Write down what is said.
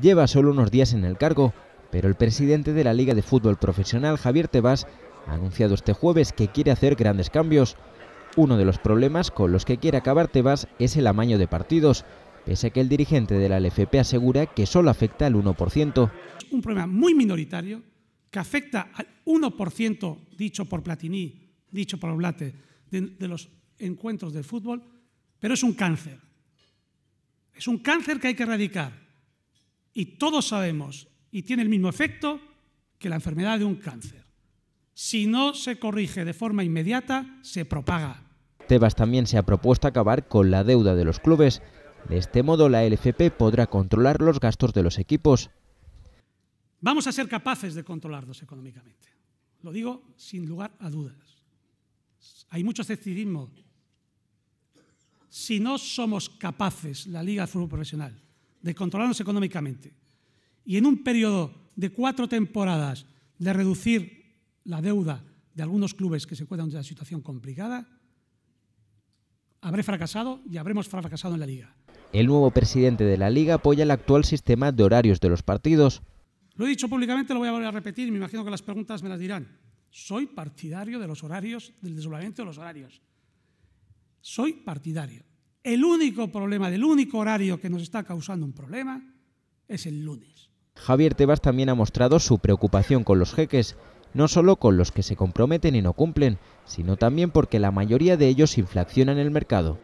Lleva solo unos días en el cargo, pero el presidente de la Liga de Fútbol Profesional, Javier Tebas, ha anunciado este jueves que quiere hacer grandes cambios. Uno de los problemas con los que quiere acabar Tebas es el amaño de partidos, pese a que el dirigente de la LFP asegura que solo afecta al 1%. Es Un problema muy minoritario que afecta al 1% dicho por Platini, dicho por Oblate, de, de los encuentros de fútbol, pero es un cáncer. Es un cáncer que hay que erradicar. Y todos sabemos, y tiene el mismo efecto, que la enfermedad de un cáncer. Si no se corrige de forma inmediata, se propaga. Tebas también se ha propuesto acabar con la deuda de los clubes. De este modo, la LFP podrá controlar los gastos de los equipos. Vamos a ser capaces de controlarlos económicamente. Lo digo sin lugar a dudas. Hay mucho escepticismo. Si no somos capaces, la Liga de Fútbol Profesional, de controlarnos económicamente y en un periodo de cuatro temporadas de reducir la deuda de algunos clubes que se encuentran en una situación complicada, habré fracasado y habremos fracasado en la liga. El nuevo presidente de la liga apoya el actual sistema de horarios de los partidos. Lo he dicho públicamente, lo voy a volver a repetir me imagino que las preguntas me las dirán. Soy partidario de los horarios, del desdoblamiento de los horarios. Soy partidario. El único problema, del único horario que nos está causando un problema es el lunes. Javier Tebas también ha mostrado su preocupación con los jeques, no solo con los que se comprometen y no cumplen, sino también porque la mayoría de ellos inflacionan el mercado.